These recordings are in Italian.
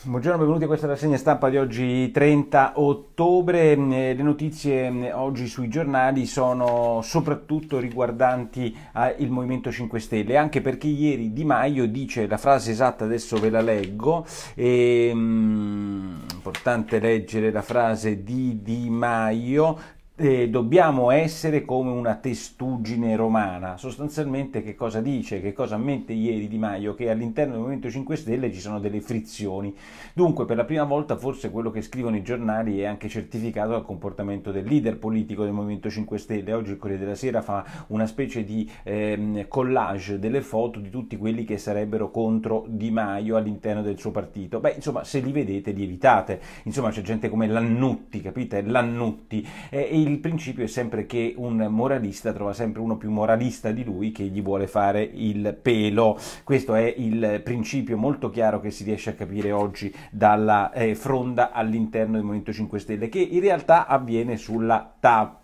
Buongiorno, benvenuti a questa rassegna stampa di oggi 30 ottobre. Mm, eh, le notizie mm, oggi sui giornali sono soprattutto riguardanti ah, il Movimento 5 Stelle, anche perché ieri Di Maio dice la frase esatta, adesso ve la leggo, è ehm, importante leggere la frase di Di Maio eh, dobbiamo essere come una testuggine romana. Sostanzialmente che cosa dice, che cosa mente ieri Di Maio? Che all'interno del Movimento 5 Stelle ci sono delle frizioni. Dunque per la prima volta forse quello che scrivono i giornali è anche certificato dal comportamento del leader politico del Movimento 5 Stelle. Oggi il Corriere della Sera fa una specie di ehm, collage delle foto di tutti quelli che sarebbero contro Di Maio all'interno del suo partito. Beh, insomma, se li vedete li evitate. Insomma, c'è gente come Lannutti, capite? Lannutti. Eh, il principio è sempre che un moralista trova sempre uno più moralista di lui che gli vuole fare il pelo. Questo è il principio molto chiaro che si riesce a capire oggi dalla eh, fronda all'interno del Movimento 5 Stelle, che in realtà avviene sulla tappa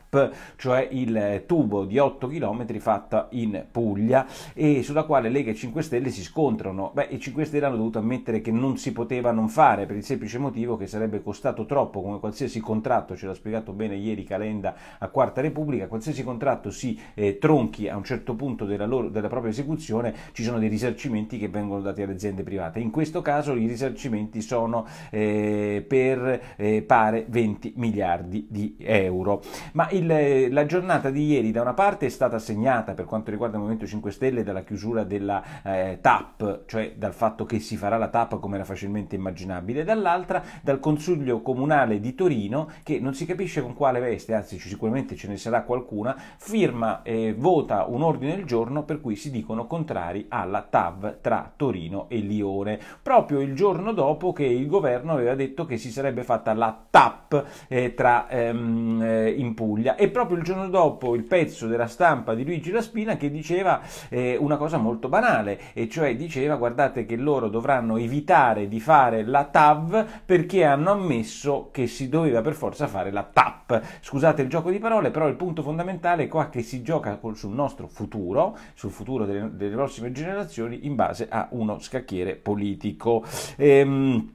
cioè il tubo di 8 km fatta in Puglia e sulla quale Lega e 5 Stelle si scontrano. Beh, i 5 Stelle hanno dovuto ammettere che non si poteva non fare per il semplice motivo che sarebbe costato troppo come qualsiasi contratto, ce l'ha spiegato bene ieri Calenda a Quarta Repubblica, qualsiasi contratto si eh, tronchi a un certo punto della, loro, della propria esecuzione, ci sono dei risarcimenti che vengono dati alle aziende private. In questo caso i risarcimenti sono eh, per eh, pare 20 miliardi di euro. Ma il il, la giornata di ieri da una parte è stata segnata per quanto riguarda il Movimento 5 Stelle dalla chiusura della eh, TAP, cioè dal fatto che si farà la TAP come era facilmente immaginabile, dall'altra dal Consiglio Comunale di Torino che non si capisce con quale veste, anzi sicuramente ce ne sarà qualcuna, firma e eh, vota un ordine del giorno per cui si dicono contrari alla TAV tra Torino e Lione, proprio il giorno dopo che il governo aveva detto che si sarebbe fatta la TAP eh, tra, ehm, eh, in Puglia e proprio il giorno dopo il pezzo della stampa di Luigi La Spina che diceva eh, una cosa molto banale, e cioè diceva guardate che loro dovranno evitare di fare la TAV perché hanno ammesso che si doveva per forza fare la TAP. Scusate il gioco di parole, però il punto fondamentale è qua che si gioca sul nostro futuro, sul futuro delle, delle prossime generazioni in base a uno scacchiere politico. Ehm,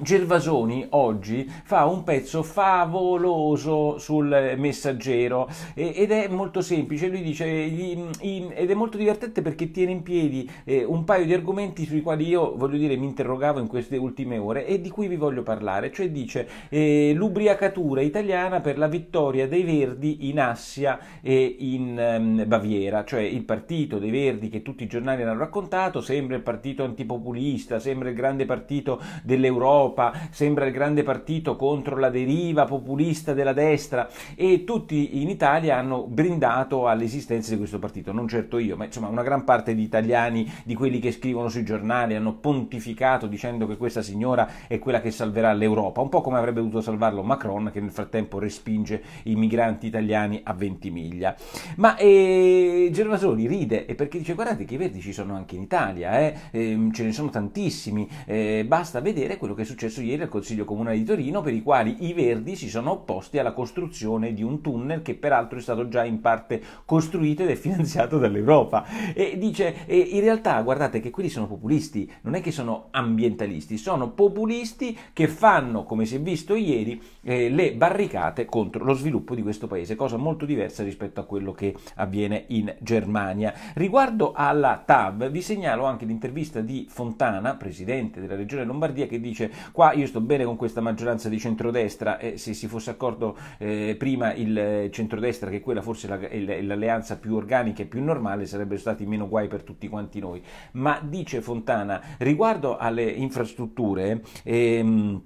Gervasoni oggi fa un pezzo favoloso sul messaggero ed è molto semplice, lui dice ed è molto divertente perché tiene in piedi eh, un paio di argomenti sui quali io voglio dire mi interrogavo in queste ultime ore e di cui vi voglio parlare, cioè dice eh, l'ubriacatura italiana per la vittoria dei Verdi in Assia e in ehm, Baviera, cioè il partito dei Verdi che tutti i giornali hanno raccontato, sembra il partito antipopulista, sembra il grande partito dell'Europa Europa, sembra il grande partito contro la deriva populista della destra e tutti in Italia hanno brindato all'esistenza di questo partito, non certo io, ma insomma una gran parte di italiani, di quelli che scrivono sui giornali, hanno pontificato dicendo che questa signora è quella che salverà l'Europa, un po' come avrebbe dovuto salvarlo Macron che nel frattempo respinge i migranti italiani a Ventimiglia. Ma eh, Gervasoni ride e perché dice guardate che i verdi ci sono anche in Italia, eh? Eh, ce ne sono tantissimi, eh, basta vedere quello che succede successo ieri al Consiglio Comunale di Torino, per i quali i Verdi si sono opposti alla costruzione di un tunnel che peraltro è stato già in parte costruito ed è finanziato dall'Europa. E dice, e in realtà guardate che quelli sono populisti, non è che sono ambientalisti, sono populisti che fanno, come si è visto ieri, eh, le barricate contro lo sviluppo di questo paese, cosa molto diversa rispetto a quello che avviene in Germania. Riguardo alla TAV, vi segnalo anche l'intervista di Fontana, presidente della regione Lombardia, che dice Qua io sto bene con questa maggioranza di centrodestra e se si fosse accorto eh, prima il centrodestra che quella forse è l'alleanza più organica e più normale sarebbero stati meno guai per tutti quanti noi. Ma dice Fontana, riguardo alle infrastrutture... Ehm,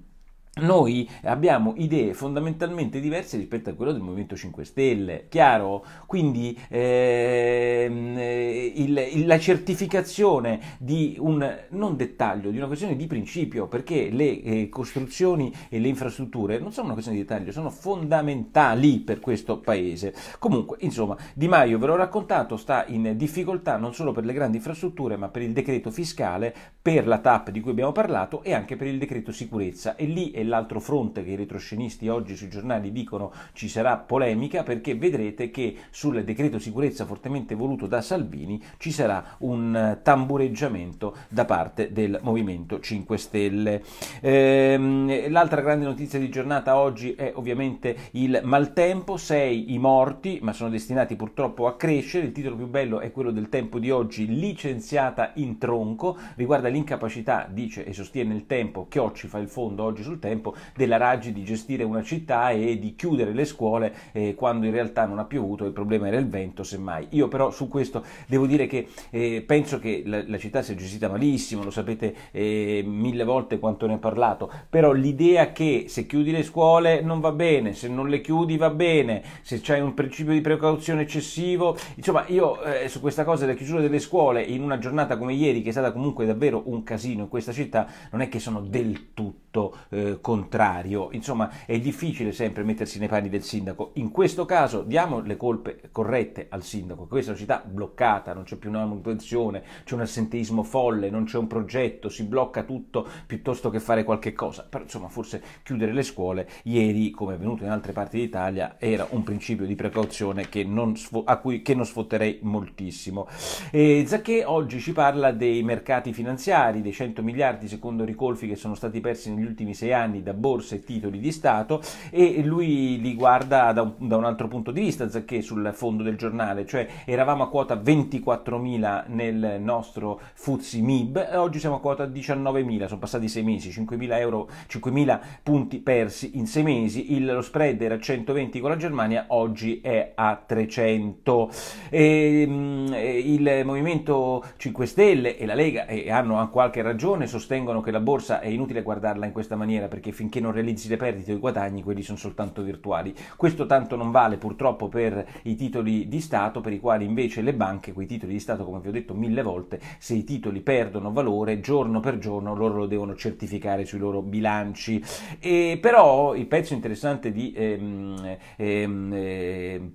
noi abbiamo idee fondamentalmente diverse rispetto a quelle del Movimento 5 Stelle, chiaro? Quindi ehm, eh, il, la certificazione di un non dettaglio, di una questione di principio, perché le eh, costruzioni e le infrastrutture non sono una questione di dettaglio, sono fondamentali per questo paese. Comunque, insomma, Di Maio ve l'ho raccontato, sta in difficoltà non solo per le grandi infrastrutture, ma per il decreto fiscale, per la TAP di cui abbiamo parlato e anche per il decreto sicurezza e lì è l'altro fronte che i retroscenisti oggi sui giornali dicono ci sarà polemica perché vedrete che sul decreto sicurezza fortemente voluto da Salvini ci sarà un eh, tambureggiamento da parte del Movimento 5 Stelle. Ehm, l'altra grande notizia di giornata oggi è ovviamente il maltempo, sei i morti, ma sono destinati purtroppo a crescere. Il titolo più bello è quello del tempo di oggi, licenziata in tronco, riguarda l'incapacità, dice e sostiene il tempo, Chiocci fa il fondo oggi sul tempo tempo della Raggi di gestire una città e di chiudere le scuole eh, quando in realtà non ha piovuto, il problema era il vento semmai. Io però su questo devo dire che eh, penso che la, la, città sia gestita malissimo, lo sapete eh, mille volte quanto ne ho parlato, però l'idea che se chiudi le scuole non va bene, se non le chiudi va bene, se c'è un principio di precauzione eccessivo, insomma io eh, su questa cosa della chiusura delle scuole in una giornata come ieri che è stata comunque davvero un casino in questa città, non è che sono del tutto eh, contrario. Insomma, è difficile sempre mettersi nei panni del sindaco. In questo caso diamo le colpe corrette al sindaco. Questa è una città bloccata, non c'è più una manutenzione, c'è un assenteismo folle, non c'è un progetto, si blocca tutto piuttosto che fare qualche cosa. Però, insomma, forse chiudere le scuole ieri, come è avvenuto in altre parti d'Italia, era un principio di precauzione che non, a cui non sfotterei moltissimo. E Zacchè oggi ci parla dei mercati finanziari, dei 100 miliardi secondo Ricolfi che sono stati persi negli ultimi sei anni anni da borse e titoli di Stato e lui li guarda da un, da un altro punto di vista, anziché sul fondo del giornale, cioè eravamo a quota 24.000 nel nostro FTSE MIB, oggi siamo a quota 19.000, sono passati sei mesi, 5.000, euro, 5.000 punti persi in sei mesi, Il, lo spread era 120 con la Germania, oggi è a 300. E, ehm, il Movimento 5 Stelle e la Lega, e hanno anche qualche ragione, sostengono che la borsa è inutile guardarla in questa maniera perché finché non realizzi le perdite o i guadagni, quelli sono soltanto virtuali. Questo tanto non vale purtroppo per i titoli di Stato, per i quali invece le banche, quei titoli di Stato, come vi ho detto mille volte, se i titoli perdono valore, giorno per giorno loro lo devono certificare sui loro bilanci. E però il pezzo interessante di... Ehm, ehm, ehm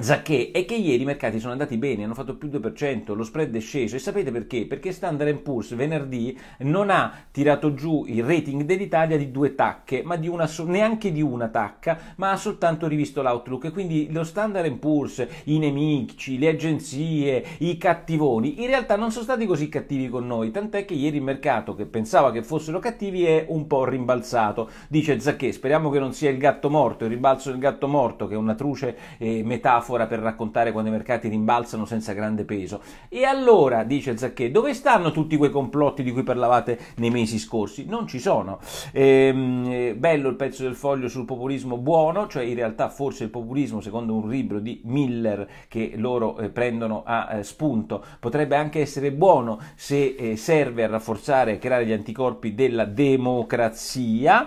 Zacchè è che ieri i mercati sono andati bene, hanno fatto più 2%, lo spread è sceso e sapete perché? Perché Standard Poor's venerdì non ha tirato giù il rating dell'Italia di due tacche, ma di una, neanche di una tacca, ma ha soltanto rivisto l'outlook. Quindi lo Standard Poor's, i nemici, le agenzie, i cattivoni, in realtà non sono stati così cattivi con noi, tant'è che ieri il mercato che pensava che fossero cattivi è un po' rimbalzato. Dice Zacchè, speriamo che non sia il gatto morto, il rimbalzo del gatto morto che è una truce eh, metafora metafora per raccontare quando i mercati rimbalzano senza grande peso. E allora, dice Zacchè, dove stanno tutti quei complotti di cui parlavate nei mesi scorsi? Non ci sono. Ehm, eh, bello il pezzo del foglio sul populismo buono, cioè in realtà forse il populismo, secondo un libro di Miller che loro eh, prendono a eh, spunto, potrebbe anche essere buono se eh, serve a rafforzare e creare gli anticorpi della democrazia.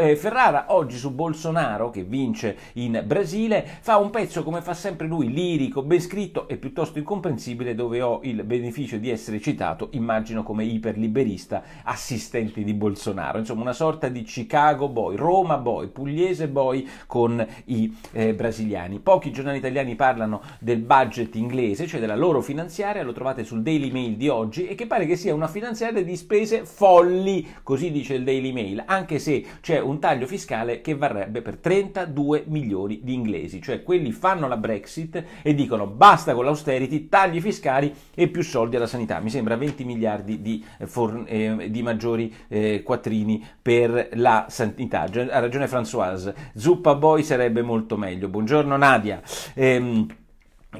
Eh, Ferrara oggi su Bolsonaro, che vince in Brasile, fa un pezzo come fa sempre lui lirico, ben scritto e piuttosto incomprensibile, dove ho il beneficio di essere citato, immagino come iperliberista, assistente di Bolsonaro. Insomma, una sorta di Chicago boy, Roma boy, pugliese boy con i eh, brasiliani. Pochi giornali italiani parlano del budget inglese, cioè della loro finanziaria, lo trovate sul Daily Mail di oggi, e che pare che sia una finanziaria di spese folli, così dice il Daily Mail, anche se c'è un taglio fiscale che varrebbe per 32 milioni di inglesi, cioè quelli fanno la Brexit e dicono basta con l'austerity, tagli fiscali e più soldi alla sanità. Mi sembra 20 miliardi di, eh, for- eh, di maggiori eh, quattrini per la sanità. Ha ragione Françoise, zuppa boy sarebbe molto meglio. Buongiorno Nadia. Ehm,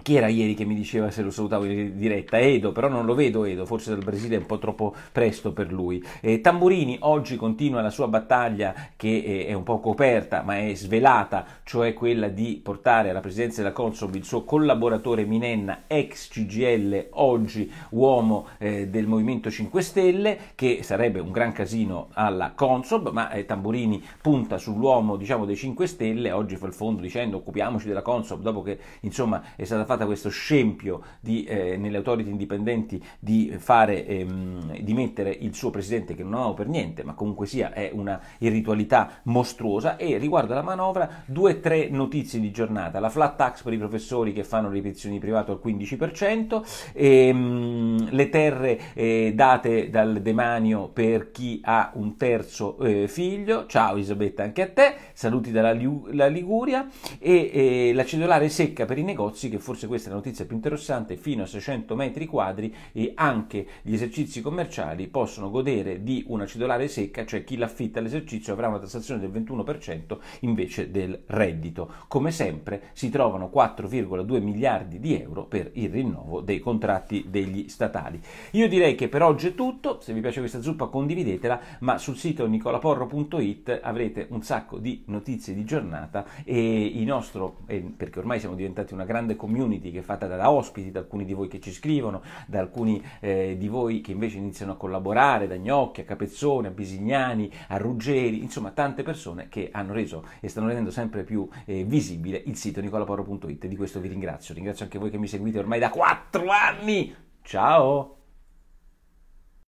chi era ieri che mi diceva se lo salutavo in diretta? Edo, però non lo vedo Edo, forse dal Brasile è un po' troppo presto per lui. Eh, Tamburini oggi continua la sua battaglia che eh, è un po' coperta ma è svelata, cioè quella di portare alla presidenza della Consob il suo collaboratore Minenna, ex CGL, oggi uomo eh, del Movimento 5 Stelle, che sarebbe un gran casino alla Consob, ma eh, Tamburini punta sull'uomo diciamo, dei 5 Stelle, oggi fa il fondo dicendo occupiamoci della Consob dopo che insomma, è stata fatta questo scempio di, eh, nelle autorità indipendenti di, fare, ehm, di mettere il suo presidente che non amavo per niente, ma comunque sia è una irritualità mostruosa e riguardo alla manovra due o tre notizie di giornata, la flat tax per i professori che fanno ripetizioni di privato al 15%, ehm, le terre eh, date dal demanio per chi ha un terzo eh, figlio, ciao Isabetta anche a te, saluti dalla Liguria e eh, la cedolare secca per i negozi che forse questa è la notizia più interessante, fino a 600 metri quadri e anche gli esercizi commerciali possono godere di una cedolare secca, cioè chi l'affitta all'esercizio avrà una tassazione del 21% invece del reddito. Come sempre si trovano 4,2 miliardi di euro per il rinnovo dei contratti degli statali. Io direi che per oggi è tutto, se vi piace questa zuppa condividetela, ma sul sito nicolaporro.it avrete un sacco di notizie di giornata e il nostro, perché ormai siamo diventati una grande comunità, community che è fatta da ospiti, da alcuni di voi che ci scrivono, da alcuni eh, di voi che invece iniziano a collaborare, da Gnocchi a Capezzone, a Bisignani, a Ruggeri, insomma tante persone che hanno reso e stanno rendendo sempre più eh, visibile il sito nicolaporo.it. Di questo vi ringrazio, ringrazio anche voi che mi seguite ormai da 4 anni. Ciao!